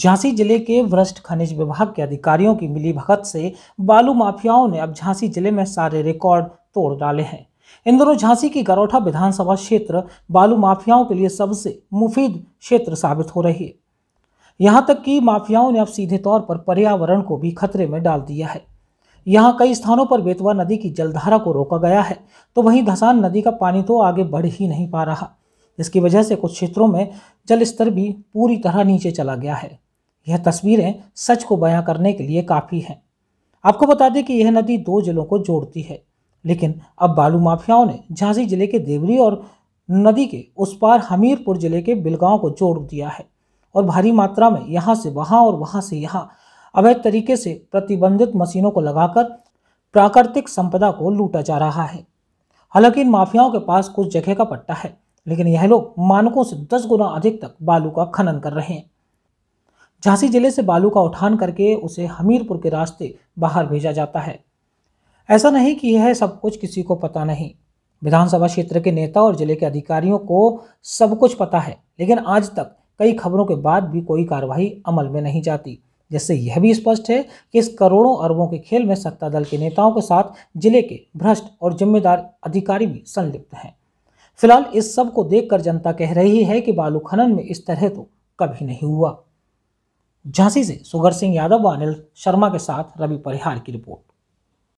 झांसी जिले के वरिष्ठ खनिज विभाग के अधिकारियों की मिलीभगत से बालू माफियाओं ने अब झांसी जिले में सारे रिकॉर्ड तोड़ डाले हैं इन दोनों झांसी की गरौठा विधानसभा क्षेत्र बालू माफियाओं के लिए सबसे मुफीद क्षेत्र साबित हो रही है यहाँ तक कि माफियाओं ने अब सीधे तौर पर पर्यावरण को भी खतरे में डाल दिया है यहाँ कई स्थानों पर बेतवा नदी की जलधारा को रोका गया है तो वहीं धसान नदी का पानी तो आगे बढ़ ही नहीं पा रहा इसकी वजह से कुछ क्षेत्रों में जल स्तर भी पूरी तरह नीचे चला गया है यह तस्वीरें सच को बयां करने के लिए काफ़ी हैं आपको बता दें कि यह नदी दो जिलों को जोड़ती है लेकिन अब बालू माफियाओं ने झांसी जिले के देवरी और नदी के उस पार हमीरपुर जिले के बिलगांव को जोड़ दिया है और भारी मात्रा में यहाँ से वहाँ और वहाँ से यहाँ अवैध तरीके से प्रतिबंधित मशीनों को लगाकर प्राकृतिक संपदा को लूटा जा रहा है हालांकि इन माफियाओं के पास कुछ जगह का पट्टा है लेकिन यह लोग मानकों से दस गुना अधिक तक बालू का खनन कर रहे हैं झांसी जिले से बालू का उठान करके उसे हमीरपुर के रास्ते बाहर भेजा जाता है ऐसा नहीं कि यह सब कुछ किसी को पता नहीं विधानसभा क्षेत्र के नेता और जिले के अधिकारियों को सब कुछ पता है लेकिन आज तक कई खबरों के बाद भी कोई कार्रवाई अमल में नहीं जाती जिससे यह भी स्पष्ट है कि इस करोड़ों अरबों के खेल में सत्ता दल के नेताओं के साथ जिले के भ्रष्ट और जिम्मेदार अधिकारी भी संलिप्त हैं फिलहाल इस सब को देखकर जनता कह रही है कि बालू खनन में इस तरह तो कभी नहीं हुआ झांसी से सुगर सिंह यादव व अनिल शर्मा के साथ रवि परिहार की रिपोर्ट